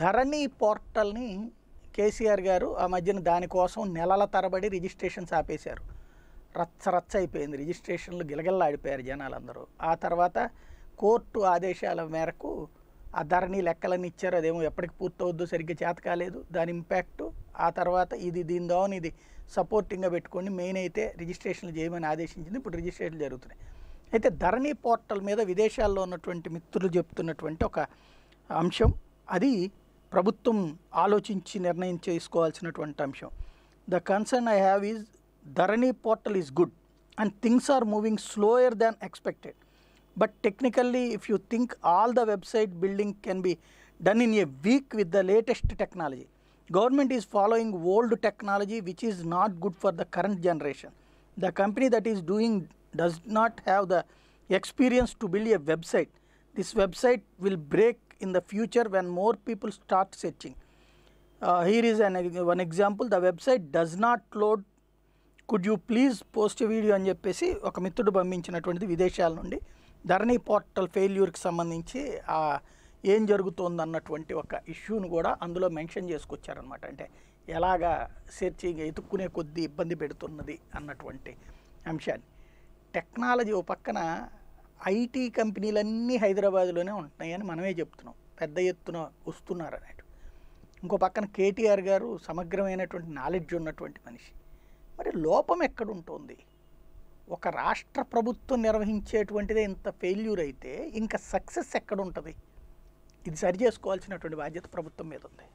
ధరణి పోర్టల్ని కేసీఆర్ గారు ఆ మధ్యన దానికోసం నెలల తరబడి రిజిస్ట్రేషన్స్ ఆపేశారు రచ్చ రచ్చ అయిపోయింది రిజిస్ట్రేషన్లు గిలగిల్లాడిపోయారు జనాలందరూ ఆ తర్వాత కోర్టు ఆదేశాల మేరకు ఆ ధరణి లెక్కలన్నీ ఇచ్చారు అదేమో ఎప్పటికి పూర్తవద్దు సరిగ్గా చేత కాలేదు దాని ఇంపాక్టు ఆ తర్వాత ఇది దీని దోని ఇది సపోర్టింగ్గా పెట్టుకొని మెయిన్ అయితే రిజిస్ట్రేషన్లు చేయమని ఆదేశించింది ఇప్పుడు రిజిస్ట్రేషన్ జరుగుతున్నాయి అయితే ధరణి పోర్టల్ మీద విదేశాల్లో ఉన్నటువంటి మిత్రులు చెప్తున్నటువంటి ఒక అంశం అది ప్రభుత్వం ఆలోచించి నిర్ణయం చేసుకోవాల్సినటువంటి అంశం the concern I have is Dharani portal is good and things are moving slower than expected but technically if you think all the website building can be done in a week with the latest technology government is following old technology which is not good for the current generation the company that is doing does not have the experience to build a website this website will break in the future when more people start searching. Uh, here is an one example the website does not load could you please post video అని చెప్పేసి ఒక మిత్రుడు పంపించినటువంటిది విదేశాల నుండి ధరణి portal ఫెయిల్యూర్కి సంబంధించి ఏం జరుగుతోంది అన్నటువంటి ఒక ఇష్యూను కూడా అందులో మెన్షన్ చేసుకొచ్చారనమాట అంటే ఎలాగా సెర్చింగ్ ఎతుక్కునే కొద్దీ ఇబ్బంది పెడుతున్నది అన్నటువంటి అంశాన్ని టెక్నాలజీ ఓ పక్కన ఐటీ కంపెనీలన్నీ హైదరాబాద్లోనే ఉంటున్నాయని మనమే చెప్తున్నాం పెద్ద ఎత్తున వస్తున్నారు అనేటు ఇంకో పక్కన కేటీఆర్ గారు సమగ్రమైనటువంటి నాలెడ్జ్ ఉన్నటువంటి మనిషి మరి లోపం ఎక్కడుంటుంది ఒక రాష్ట్ర ప్రభుత్వం నిర్వహించేటువంటిదే ఇంత ఫెయిల్యూర్ అయితే ఇంకా సక్సెస్ ఎక్కడుంటుంది ఇది సరి చేసుకోవాల్సినటువంటి బాధ్యత ప్రభుత్వం మీద ఉంది